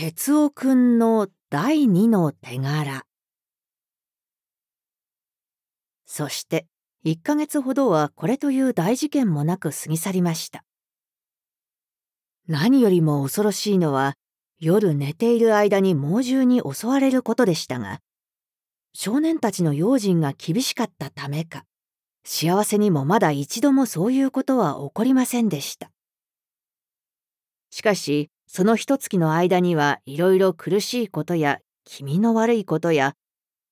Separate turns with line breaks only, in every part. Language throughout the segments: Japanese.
哲夫くんの第二の手柄そして1ヶ月ほどはこれという大事件もなく過ぎ去りました何よりも恐ろしいのは夜寝ている間に猛獣に襲われることでしたが少年たちの用心が厳しかったためか幸せにもまだ一度もそういうことは起こりませんでしたしかしその一月の間にはいろいろ苦しいことや気味の悪いことや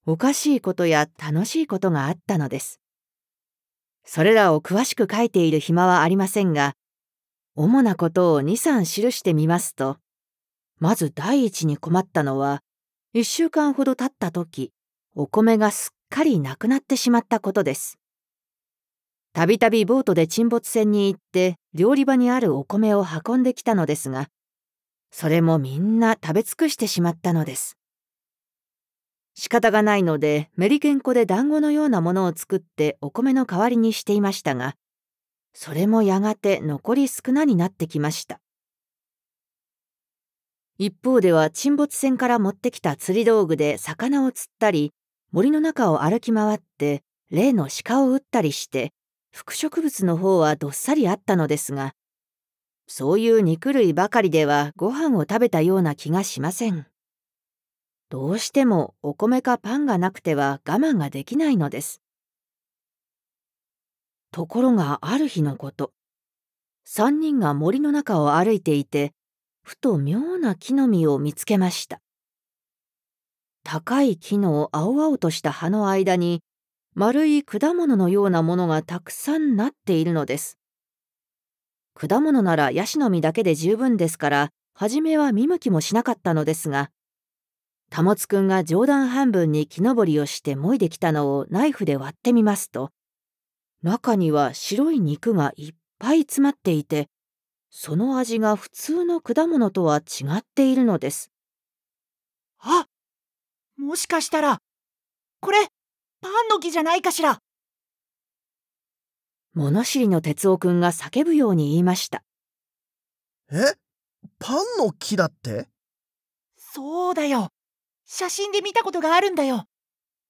おかしいことや楽しいことがあったのです。それらを詳しく書いている暇はありませんが、主なことを23記してみますと、まず第一に困ったのは、1週間ほど経った時、お米がすっかりなくなってしまったことです。たびたびボートで沈没船に行って料理場にあるお米を運んできたのですが、それもみんな食べ尽くしてしまったのです。仕方がないのでメリケン粉で団子のようなものを作ってお米の代わりにしていましたがそれもやがて残り少なになってきました一方では沈没船から持ってきた釣り道具で魚を釣ったり森の中を歩き回って例の鹿を撃ったりして副植物の方はどっさりあったのですがそういう肉類ばかりではご飯を食べたような気がしません。どうしてもお米かパンがなくては我慢ができないのです。ところがある日のこと、3人が森の中を歩いていて、ふと妙な木の実を見つけました。高い木の青々とした葉の間に、丸い果物のようなものがたくさんなっているのです。果物ならヤシの実だけで十分ですから初めは見向きもしなかったのですが保つくんが冗談半分に木登りをしてもいできたのをナイフで割ってみますと中には白い肉がいっぱい詰まっていてその味が普通の果物とは違っているのですあもしかしたらこれ
パンの木じゃないかしら
物知りの哲夫くんが叫ぶように言いました。えパンの木だって
そうだよ。写真で見たことがあるんだよ。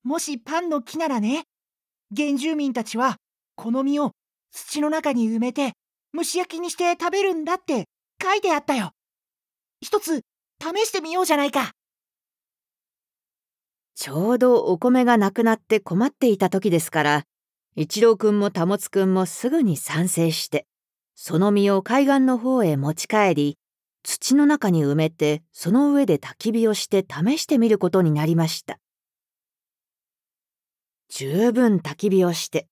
もしパンの木ならね、原住民たちはこの実を土の中に埋めて蒸し焼きにして食べるんだって書いてあったよ。一つ試してみようじゃないか。
ちょうどお米がなくなって困っていた時ですから、一郎くも保つくんもすぐに賛成して、その実を海岸の方へ持ち帰り、土の中に埋めて、その上で焚き火をして試してみることになりました。十分焚き火をして、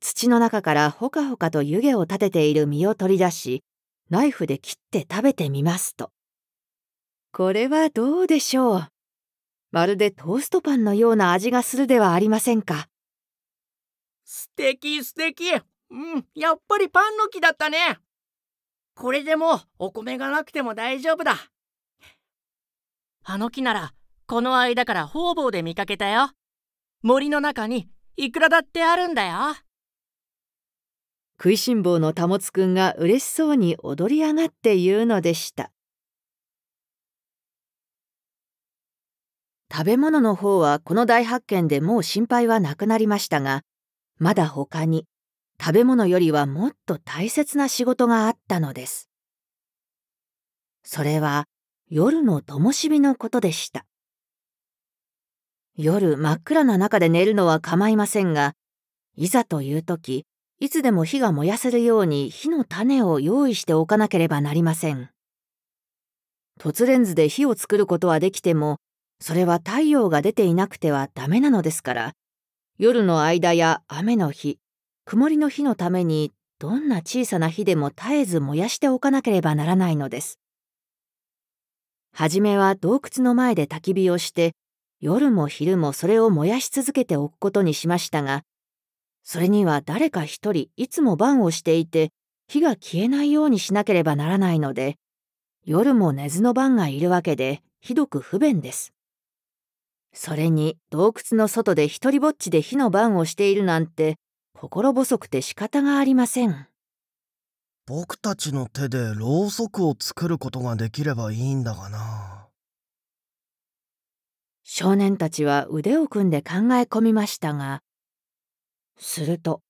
土の中からほかほかと湯気を立てている実を取り出し、ナイフで切って食べてみますと。これはどうでしょう。まるでトーストパンのような味がするではありませんか。
素敵素敵うんやっぱりパンの木だったねこれでもお米がなくても大丈夫だあの木ならこの間から方々で見かけたよ森の中にいくらだってあるんだよ
食いしん坊のたもつくんが嬉しそうに踊り上がって言うのでした食べ物の方はこの大発見でもう心配はなくなりましたがまだ他に食べ物よりはもっと大切な仕事があったのです。それは夜の灯火のことでした。夜真っ暗な中で寝るのは構いませんが、いざという時、いつでも火が燃やせるように火の種を用意しておかなければなりません。突レンズで火を作ることはできても、それは太陽が出ていなくてはダメなのですから、夜の間や雨の日曇りの日のためにどんな小さな火でも絶えず燃やしておかなければならないのですはじめは洞窟の前で焚き火をして夜も昼もそれを燃やし続けておくことにしましたがそれには誰か一人いつも番をしていて火が消えないようにしなければならないので夜も根津の番がいるわけでひどく不便です。それに洞窟の外で一りぼっちで火の番をしているなんて心細くて仕方がありません
僕たちの手でろうそくを作ることができればいいんだがな少年たちは腕を組ん
で考え込みましたがすると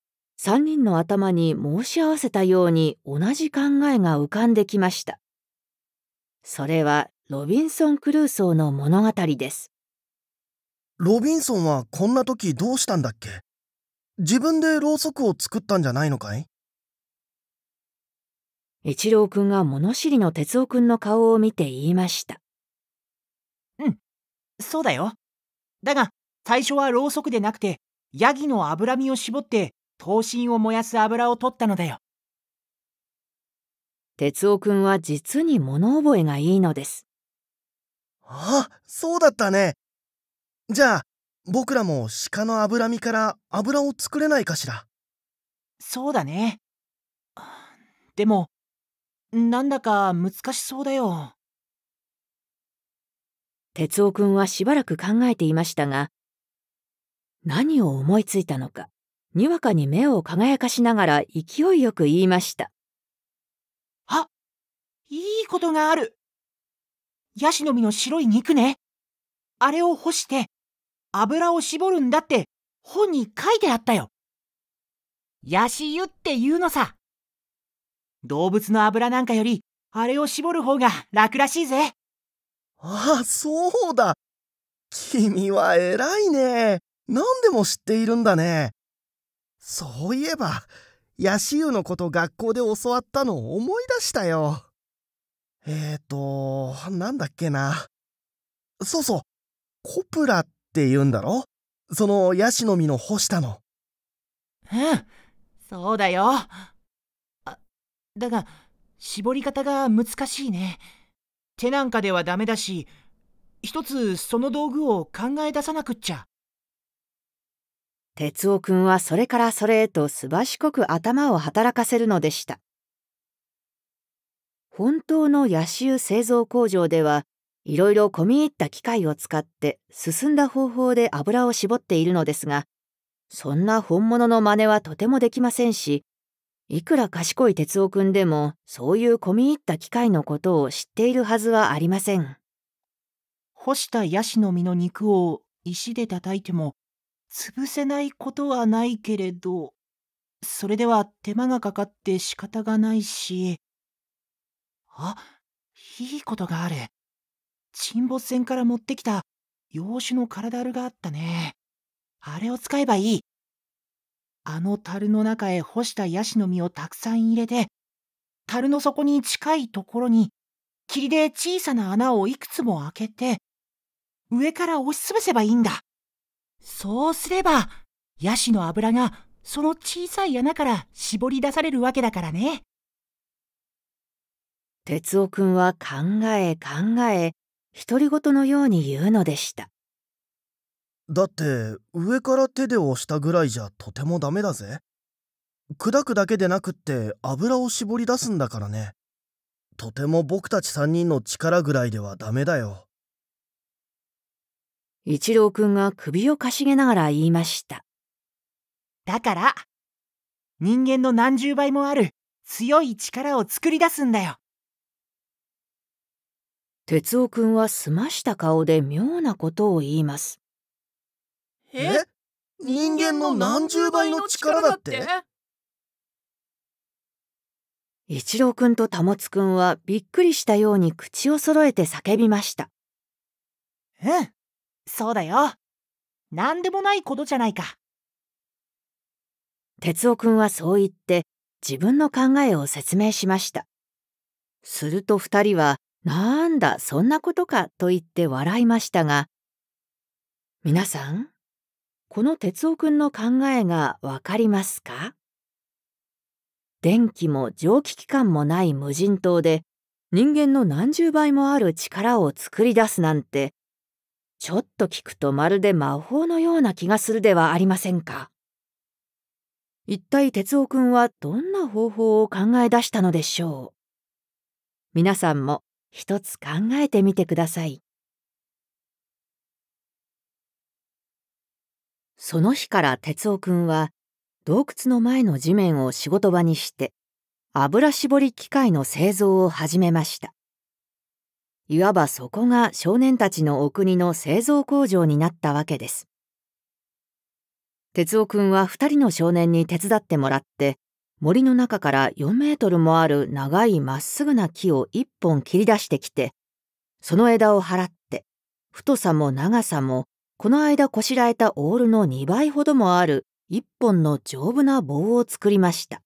3人の頭に申し合わせたように同じ考えが浮かんできましたそれはロビンソン・クルーソーの物語です
ロビンソンはこんな時どうしたんだっけ自分でろうそくを作ったんじゃないのかい一郎くんが物知りの哲夫くんの顔を見て言いました。
うん、そうだよ。だが、最初はろうそくでな
くて、ヤギの脂身を絞って、刀身を燃やす油を取ったのだよ。
哲夫くんは実に物覚えがいいのです。あ、そうだったね。じゃあ僕らも鹿の脂身から油を作れないかしらそうだね
でもなんだか難しそうだよ哲夫君はしばらく考えていましたが何を思いついたのかにわかに目を輝かしながら勢いよく言いましたあいいことがある
ヤシの実の白い肉ねあれを干して油を絞るんだって本に書いてあったよ。ヤシ油って言うのさ。動物の油なんかより、あれを絞る方が楽らしいぜ。
ああ、そうだ。君は偉いね。何でも知っているんだね。そういえば、ヤシ油のこと学校で教わったのを思い出したよ。えーと、なんだっけな。そうそう。コプラっって言うんだろそのヤシの実の干したの。
うん、そうだよ。あ、だが、絞り方が難しいね。手なんかではダメだし、一つその道具を考え出さなくっちゃ。
哲夫君はそれからそれへとすばしこく頭を働かせるのでした。本当の野州製造工場ではいろいろ込み入った機械を使って進んだ方法で油を絞っているのですが、そんな本物の真似はとてもできませんし、いくら賢い哲夫くんでもそういう込み入った機械のことを知っているはずはありません。干したヤシの実の肉を石で叩いても
潰せないことはないけれど、それでは手間がかかって仕方がないし、あ、いいことがある。沈没船から持ってきた洋酒の体るがあったね。あれを使えばいい。あの樽の中へ干したヤシの実をたくさん入れて、樽の底に近いところに、霧で小さな穴をいくつも開けて、上から押しつぶせばいいんだ。そうすれば、ヤシの油がその小さい穴から絞り出されるわけだから
ね。哲夫くんは考え考え、
独り言のように言うのでしただって上から手で押したぐらいじゃとてもダメだぜ砕くだけでなくって油を絞り出すんだからねとても僕たち3人の力ぐらいではダメだよ一郎くんが首をかしげながら言い
ましただから人間の何十倍もある
強い力を作り出すんだよ
哲夫くんはすました顔で妙なことを言います
え人間の何十倍の力だって
一郎くんと保つくんはびっくりしたように口を揃えて叫びましたうんそうだよ何でもないことじゃないか哲夫くんはそう言って自分の考えを説明しましたすると2人はなんだそんなことかと言って笑いましたが皆さんこの哲夫くんの考えがわかりますか電気も蒸気機関もない無人島で人間の何十倍もある力を作り出すなんてちょっと聞くとまるで魔法のような気がするではありませんか一体哲夫君はどんな方法を考え出したのでしょう皆さんも一つ考えてみてください。その日から哲夫くんは洞窟の前の地面を仕事場にして油絞り機械の製造を始めました。いわばそこが少年たちのお国の製造工場になったわけです。哲夫くんは2人の少年に手伝ってもらって森の中から4メートルもある長いまっすぐな木を一本切り出してきて、その枝を払って、太さも長さも、この間こしらえたオールの2倍ほどもある一本の丈夫な棒を作りました。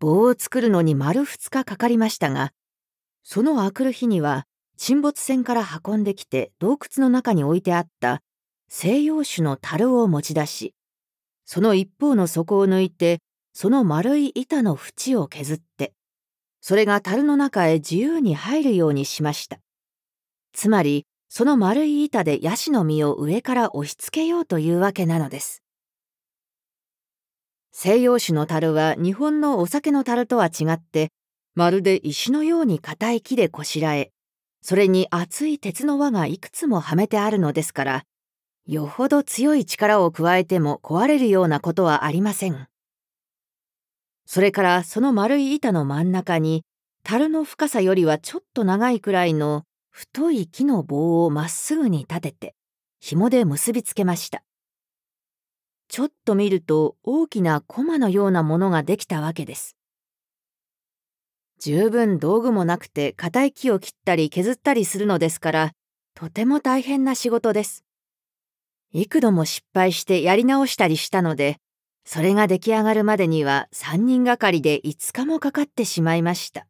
棒を作るのに丸2日かかりましたが、そのあくる日には沈没船から運んできて洞窟の中に置いてあった西洋種の樽を持ち出し、その一方の底を抜いてその丸い板の縁を削ってそれが樽の中へ自由に入るようにしましたつまりその丸い板でヤシの実を上から押し付けようというわけなのです西洋酒の樽は日本のお酒の樽とは違ってまるで石のように硬い木でこしらえそれに厚い鉄の輪がいくつもはめてあるのですからよほど強い力を加えても壊れるようなことはありません。それからその丸い板の真ん中に、樽の深さよりはちょっと長いくらいの太い木の棒をまっすぐに立てて、紐で結びつけました。ちょっと見ると大きなコマのようなものができたわけです。十分道具もなくて硬い木を切ったり削ったりするのですから、とても大変な仕事です。幾度も失敗してやり直したりしたので、それが出来上がるまでには3人がかりで5日もかかってしまいました。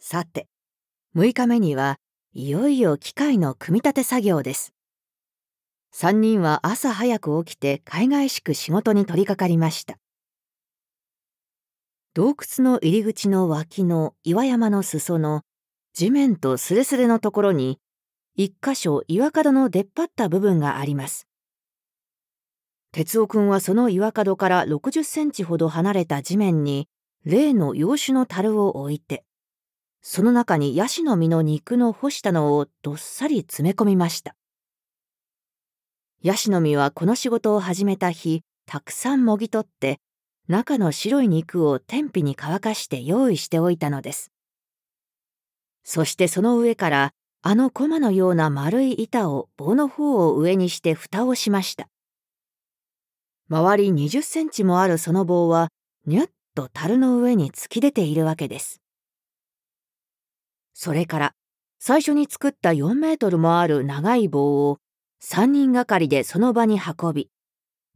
さて、6日目にはいよいよ機械の組み立て作業です。3人は朝早く起きて海外しく仕事に取り掛かりました。洞窟の入り口の脇の岩山の裾の地面とすれすれのところに一箇所岩角の出っ張った部分があります。哲夫君はその岩角から60センチほど離れた地面に例の洋酒の樽を置いて、その中にヤシの実の肉の干したのをどっさり詰め込みました。ヤシの実はこの仕事を始めた日、たくさんもぎ取って、中の白い肉を天日に乾かして用意しておいたのです。そしてその上からあの駒のような丸い板を棒の方を上にして蓋をしました。周り20センチもあるその棒は、にゅっと樽の上に突き出ているわけです。それから、最初に作った4メートルもある長い棒を、3人がかりでその場に運び、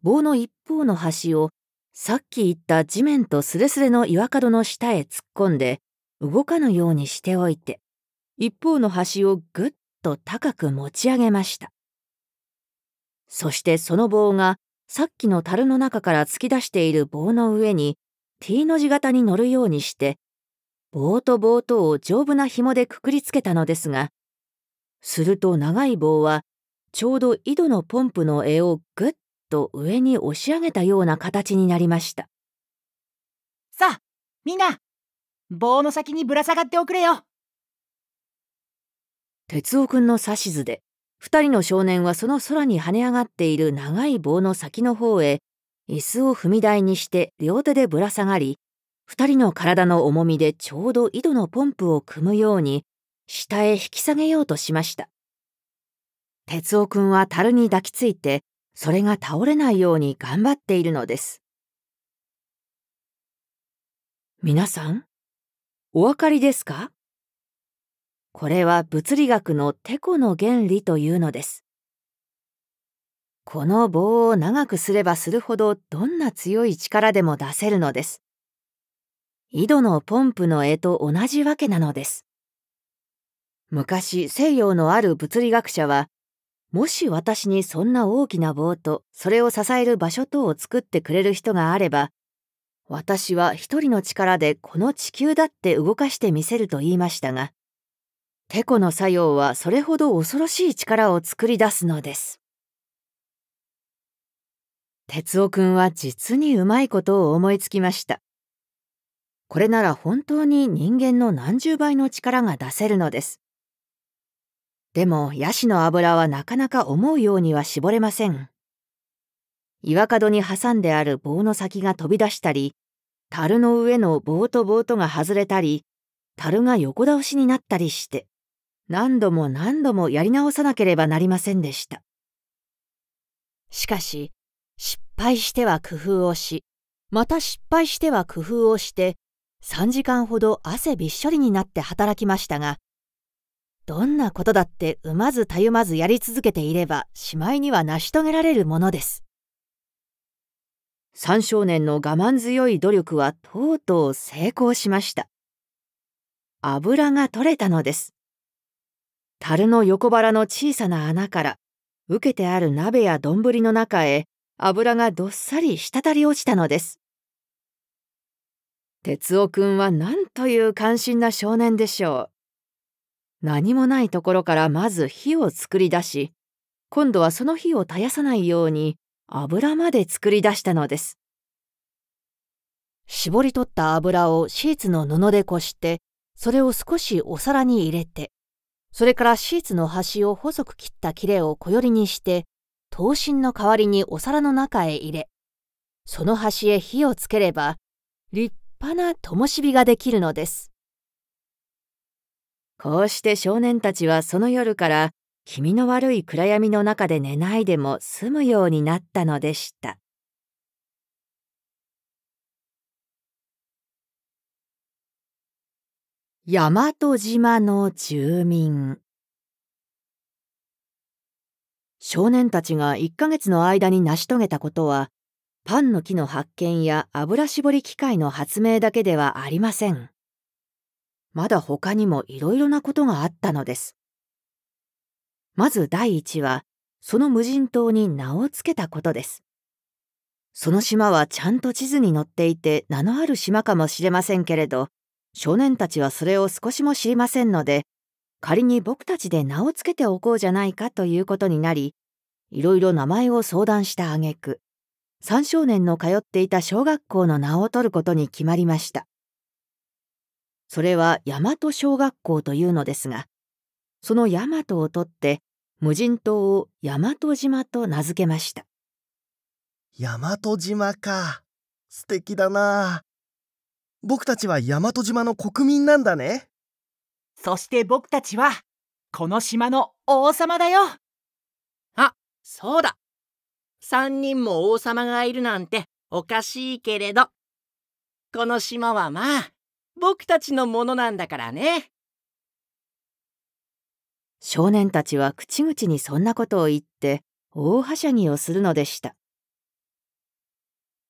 棒の一方の端を、さっき言った地面とすれすれの岩角の下へ突っ込んで、動かぬようにしておいて、一方の端をぐっと高く持ち上げましたそしてその棒がさっきの樽の中から突き出している棒の上に T の字型に乗るようにして棒と棒とを丈夫な紐でくくりつけたのですがすると長い棒はちょうど井戸のポンプの柄をぐっと上に押し上げたような形になりましたさあみんな棒の先にぶら下がっておくれよ哲夫君の指図で、二人の少年はその空に跳ね上がっている長い棒の先の方へ、椅子を踏み台にして両手でぶら下がり、二人の体の重みでちょうど井戸のポンプを組むように、下へ引き下げようとしました。哲夫君は樽に抱きついて、それが倒れないように頑張っているのです。皆さん、お分かりですかこれは物理学のテコの原理というのです。この棒を長くすればするほどどんな強い力でも出せるのです。井戸のポンプの絵と同じわけなのです。昔西洋のある物理学者はもし私にそんな大きな棒とそれを支える場所等を作ってくれる人があれば私は一人の力でこの地球だって動かしてみせると言いましたがテコの作用はそれほど恐ろしい力を作り出すのです。哲夫くんは実にうまいことを思いつきました。これなら本当に人間の何十倍の力が出せるのです。でもヤシの油はなかなか思うようには絞れません。岩角に挟んである棒の先が飛び出したり、樽の上の棒と棒とが外れたり、樽が横倒しになったりして、何度も何度もやり直さなければなりませんでした。しかし、失敗しては工夫をし、また失敗しては工夫をして、3時間ほど汗びっしょりになって働きましたが、どんなことだって産まずたゆまずやり続けていれば、しまいには成し遂げられるものです。三少年の我慢強い努力はとうとう成功しました。油が取れたのです。樽の横腹の小さな穴から受けてある鍋や丼の中へ油がどっさり滴り落ちたのです。哲夫君はなんという関心な少年でしょう。何もないところからまず火を作り出し、今度はその火を絶やさないように油まで作り出したのです。絞り取った油をシーツの布でこして、それを少しお皿に入れて、それからシーツの端を細く切った切れを小よりにして、刀身の代わりにお皿の中へ入れ、その端へ火をつければ、立派な灯火ができるのです。こうして少年たちはその夜から、気味の悪い暗闇の中で寝ないでも済むようになったのでした。大和島の住民少年たちが1ヶ月の間に成し遂げたことはパンの木の発見や油絞り機械の発明だけではありませんまだ他にもいろいろなことがあったのですまず第一はその無人島に名を付けたことですその島はちゃんと地図に載っていて名のある島かもしれませんけれど少年たちはそれを少しも知りませんので、仮に僕たちで名を付けておこうじゃないかということになり、いろいろ名前を相談した挙句、三少年の通っていた小学校の名を取ることに決まりました。それは大和小学校というのですが、その大和を取って無人島を大和
島と名付けました。大和島か。素敵だな。僕たちは大和島の国民なんだねそして僕たちはこの島の王様だよあ
そうだ3人も王様がいるなんておかしいけれどこの島はまあ僕たちのものなんだからね
少年たちは口々にそんなことを言って大はしゃぎをするのでした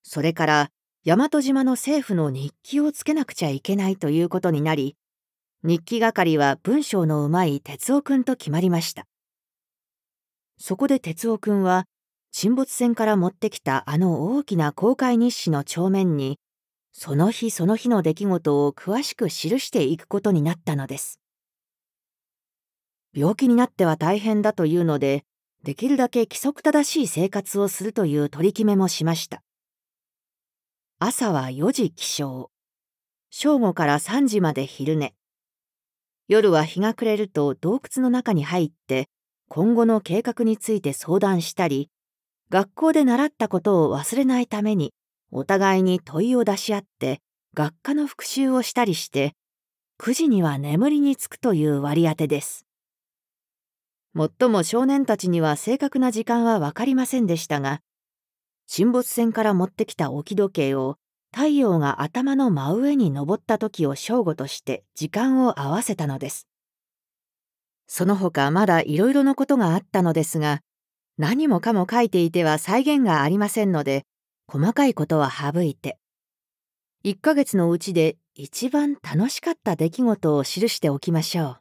それから大和島の政府の日記をつけなくちゃいけないということになり日記係は文章のうまい哲夫君と決まりましたそこで哲夫君は沈没船から持ってきたあの大きな航海日誌の帳面にその日その日の出来事を詳しく記していくことになったのです病気になっては大変だというのでできるだけ規則正しい生活をするという取り決めもしました朝は4時起床。正午から3時まで昼寝。夜は日が暮れると洞窟の中に入って、今後の計画について相談したり、学校で習ったことを忘れないために、お互いに問いを出し合って、学科の復習をしたりして、9時には眠りにつくという割り当てです。もっとも少年たちには正確な時間は分かりませんでしたが、沈没船から持ってきた置き時計を太陽が頭の真上に昇った時を正午として時間を合わせたのです。その他まだいろいろなことがあったのですが、何もかも書いていては再現がありませんので、細かいことは省いて、1ヶ月のうちで一番楽しかった出来事を記しておきましょう。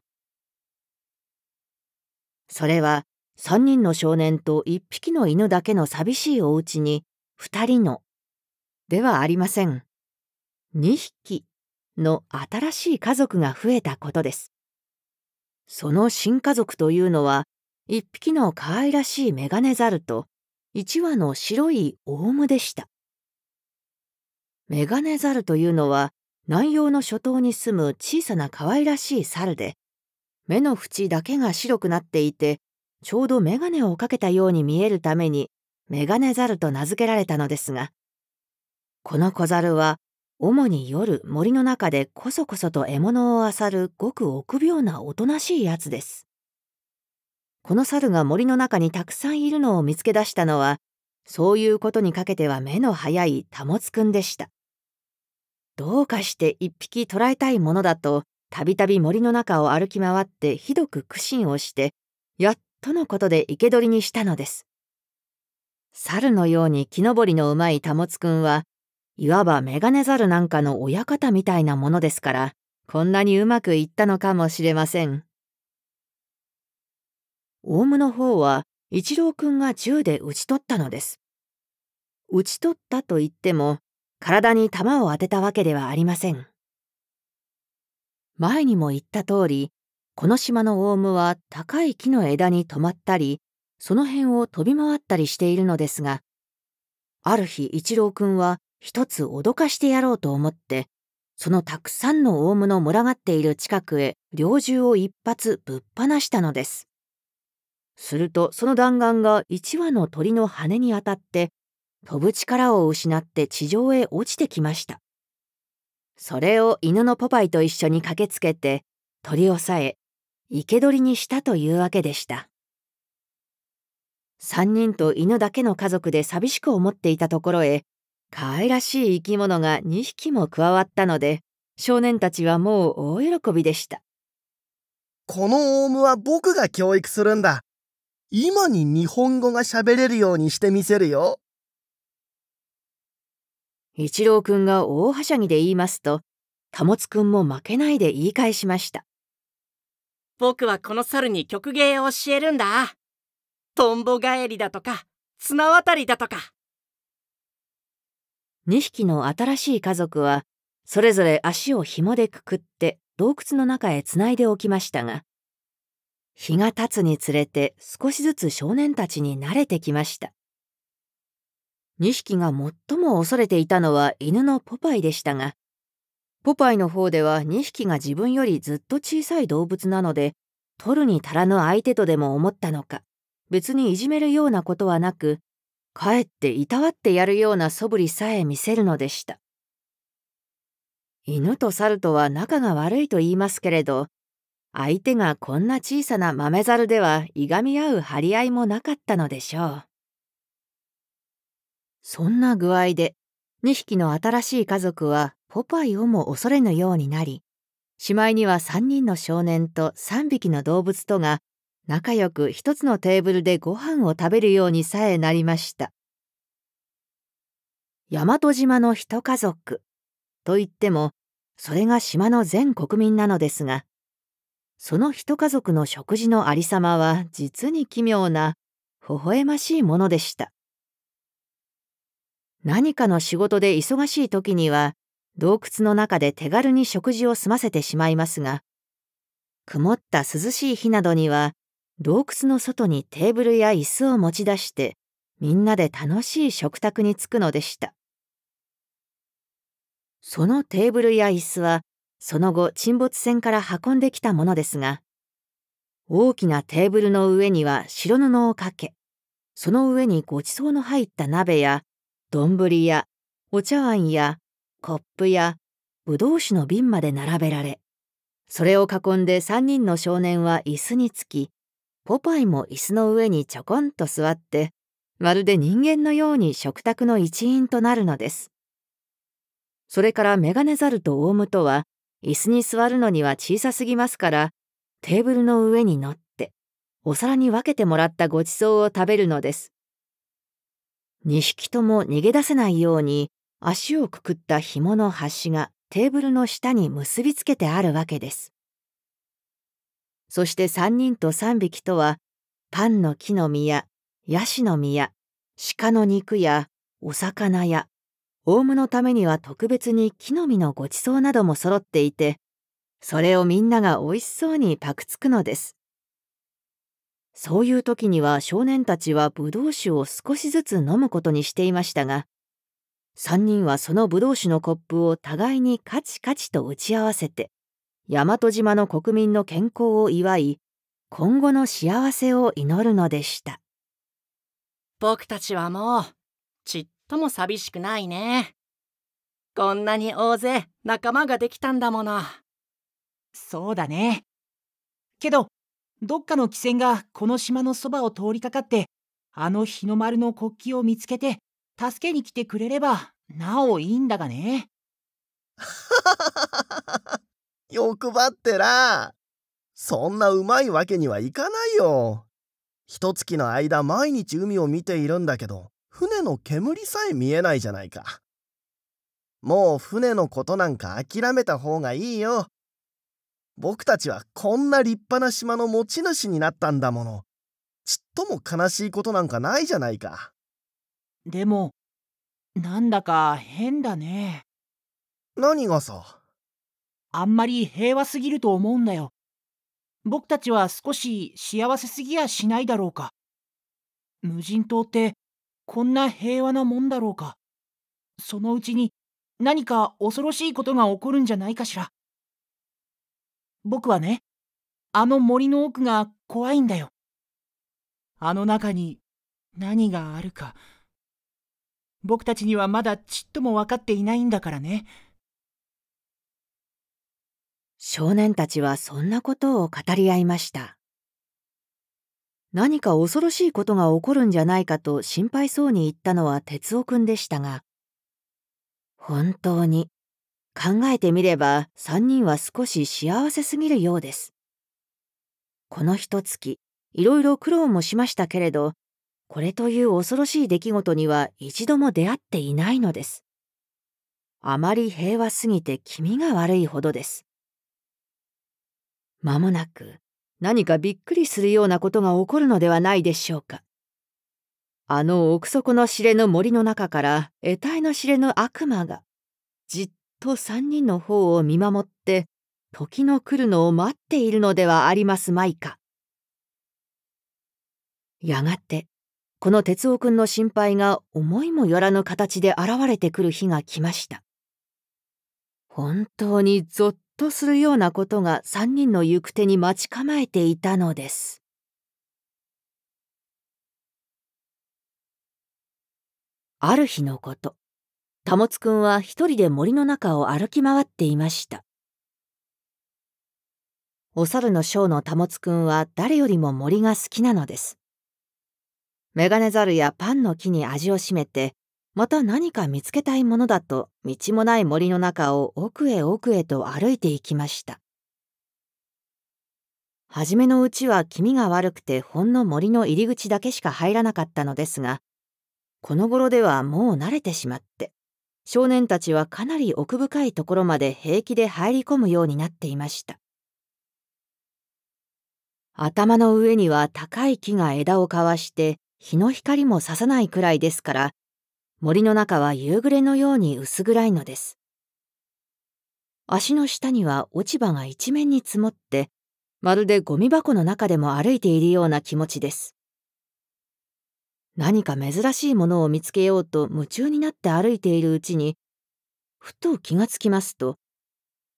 それは3人の少年と1匹の犬だけの寂しいお家に2人のではありません2匹の新しい家族が増えたことですその新家族というのは1匹の可愛らしいメガネザルと1羽の白いオウムでしたメガネザルというのは南洋の諸島に住む小さな可愛らしい猿で目の縁だけが白くなっていてちょうどメガネをかけたように見えるためにメガネザルと名付けられたのですがこの小猿は主に夜森の中でこそこそと獲物を漁るごく臆病なおとなしいやつです。この猿が森の中にたくさんいるのを見つけ出したのはそういうことにかけては目の早いタモツくんでした。どうかして一匹捕らえたいものだとたびたび森の中を歩き回ってひどく苦心をしてやっとのことで生け捕りにしたのです。猿のように木登りのうまい保モくんは、いわばメガネ猿なんかの親方みたいなものですから、こんなにうまくいったのかもしれません。オウムの方は、一郎くんが銃で撃ち取ったのです。撃ち取ったと言っても、体に弾を当てたわけではありません。前にも言った通り、この島のオウムは高い木の枝に止まったり、その辺を飛び回ったりしているのですが、ある日一郎くんは一つ脅かしてやろうと思って、そのたくさんのオウムの群がっている近くへ猟銃を一発ぶっ放したのです。するとその弾丸が一羽の鳥の羽に当たって飛ぶ力を失って地上へ落ちてきました。それを犬のポパイと一緒に駆けつけて取り押さえ生け捕りにしたというわけでした3人と犬だけの家族で寂しく思っていたところへ可愛らしい生き物が2匹も加わったので少年たちはもう大喜びでした
このオウムは僕が教育するんだ今に日本語が喋れるようにしてみせるよ一郎く
んが大はしゃぎで言いますと、たもつくんも負けないで言い返しました。
僕はこの猿に曲芸を教えるんだトンボ帰りだとか綱渡りだとか
2匹の新しい家族はそれぞれ足を紐でくくって洞窟の中へつないでおきましたが日が経つにつれて少しずつ少年たちに慣れてきました2匹が最も恐れていたのは犬のポパイでしたがポパイの方では2匹が自分よりずっと小さい動物なので、取るに足らぬ相手とでも思ったのか、別にいじめるようなことはなく、かえっていたわってやるような素振りさえ見せるのでした。犬と猿とは仲が悪いと言いますけれど、相手がこんな小さな豆猿ではいがみ合う張り合いもなかったのでしょう。そんな具合で、2匹の新しい家族はポパイをも恐れぬようになりしまいには3人の少年と3匹の動物とが仲良く一つのテーブルでご飯を食べるようにさえなりました大和島の一家族といってもそれが島の全国民なのですがその一家族の食事のありさまは実に奇妙な微笑ましいものでした何かの仕事で忙しい時には洞窟の中で手軽に食事を済ませてしまいますが、曇った涼しい日などには、洞窟の外にテーブルや椅子を持ち出して、みんなで楽しい食卓に着くのでした。そのテーブルや椅子は、その後沈没船から運んできたものですが、大きなテーブルの上には白布をかけ、その上にごちそうの入った鍋や、丼やお茶碗やコップやぶどう酒の瓶まで並べられそれを囲んで3人の少年は椅子につきポパイも椅子の上にちょこんと座ってまるで人間のように食卓の一員となるのですそれからメガネザルとオウムとは椅子に座るのには小さすぎますからテーブルの上に乗ってお皿に分けてもらったごちそうを食べるのです2匹とも逃げ出せないように足をくくった紐の端がテーブルの下に結びつけてあるわけです。そして3人と3匹とは、パンの木の実や、ヤシの実や、鹿の肉や、お魚や、オウムのためには特別に木の実のごちそうなども揃っていて、それをみんなが美味しそうにパクつくのです。そういう時には少年たちはぶどう酒を少しずつ飲むことにしていましたが、3人はそのぶどう酒のコップを互いにカチカチと打ち合わせて大和島の国民の健康を祝い今後の幸せを祈るのでした
僕たちはもうちっとも寂しくないねこんなに大勢仲間ができたんだものそうだねけどどっかの汽船がこの島のそばを通りかかってあ
の日の丸の国旗を見つけて助けに来てくれればなおいいんだがね。
欲張ってらそんなうまいわけにはいかないよ。一月の間毎日海を見ているんだけど船の煙さえ見えないじゃないか。もう船のことなんか諦めた方がいいよ。僕たちはこんな立派な島の持ち主になったんだもの。ちっとも悲しいことなんかないじゃないか。でも
なんだか変だね何がさあんまり平和すぎると思うんだよ僕たちは少し幸せすぎやしないだろうか無人島ってこんな平和なもんだろうかそのうちに何か恐ろしいことが起こるんじゃないかしら僕はねあの森の奥が怖いんだよあの中に何があるか僕たちにはまだちっとも分かっていないんだから
ね。少年たちはそんなことを語り合いました。何か恐ろしいことが起こるんじゃないかと心配そうに言ったのは哲夫くんでしたが、本当に考えてみれば3人は少し幸せすぎるようです。この一月いろいろ苦労もしましたけれどこれという恐ろしい出来事には一度も出会っていないのです。あまり平和すぎて気味が悪いほどです。まもなく何かびっくりするようなことが起こるのではないでしょうか。あの奥底の知れぬ森の中から得体の知れぬ悪魔がじっと三人の方を見守って時の来るのを待っているのではありますまいか。やがてこの哲夫君の心配が思いもよらぬ形で現れてくる日が来ました。本当にぞっとするようなことが三人の行く手に待ち構えていたのです。ある日のこと、たもつくんは一人で森の中を歩き回っていました。お猿のショーのたもつくんは誰よりも森が好きなのです。メガネザルやパンの木に味をしめて、また何か見つけたいものだと道もない森の中を奥へ奥へと歩いていきました。初めのうちは気味が悪くてほんの森の入り口だけしか入らなかったのですが、この頃ではもう慣れてしまって、少年たちはかなり奥深いところまで平気で入り込むようになっていました。頭の上には高い木が枝をかわして日の光もささないくらいですから、森の中は夕暮れのように薄暗いのです。足の下には落ち葉が一面に積もって、まるでゴミ箱の中でも歩いているような気持ちです。何か珍しいものを見つけようと夢中になって歩いているうちに、ふと気がつきますと、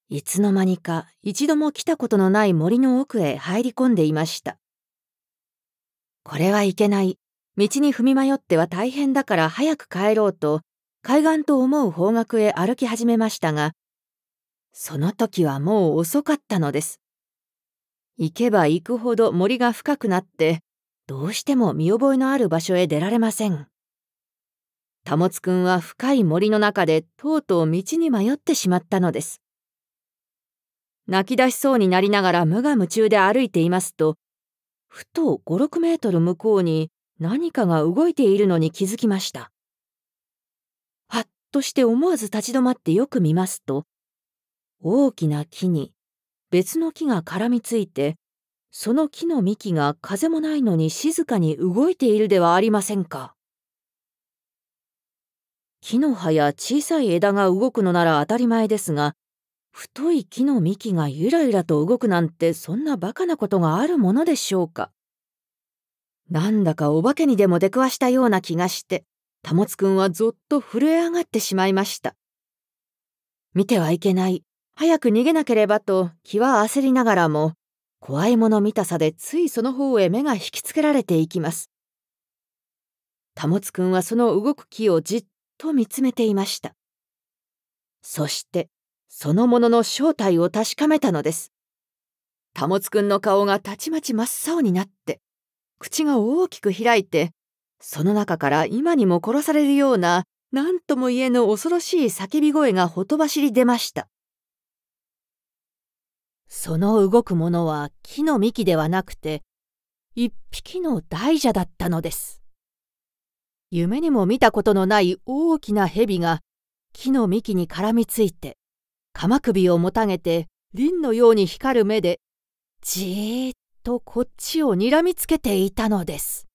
いつの間にか一度も来たことのない森の奥へ入り込んでいました。これはいけない道に踏み迷っては大変だから早く帰ろうと、海岸と思う方角へ歩き始めましたが、その時はもう遅かったのです。行けば行くほど森が深くなって、どうしても見覚えのある場所へ出られません。たもつくんは深い森の中でとうとう道に迷ってしまったのです。泣き出しそうになりながら無我夢中で歩いていますと、ふと5、6メートル向こうに何かが動いているのに気づきました。はっとして思わず立ち止まってよく見ますと、大きな木に別の木が絡みついて、その木の幹が風もないのに静かに動いているではありませんか。木の葉や小さい枝が動くのなら当たり前ですが、太い木の幹がゆらゆらと動くなんてそんなバカなことがあるものでしょうか。なんだかお化けにでも出くわしたような気がして、たもつくんはぞっと震え上がってしまいました。見てはいけない、早く逃げなければと気は焦りながらも、怖いもの見たさでついその方へ目が引きつけられていきます。たもつくんはその動く木をじっと見つめていました。そして、そのものの正体を確かめたのです。たもつくんの顔がたちまち真っ青になって、口が大きく開いて、その中から今にも殺されるような、何とも言えぬ恐ろしい叫び声がほとばしり出ました。その動くものは木の幹ではなくて、一匹の大蛇だったのです。夢にも見たことのない大きな蛇が木の幹に絡みついて、鎌首をもたげて、輪のように光る目で、じーっとこっちをにらみつけていたのです。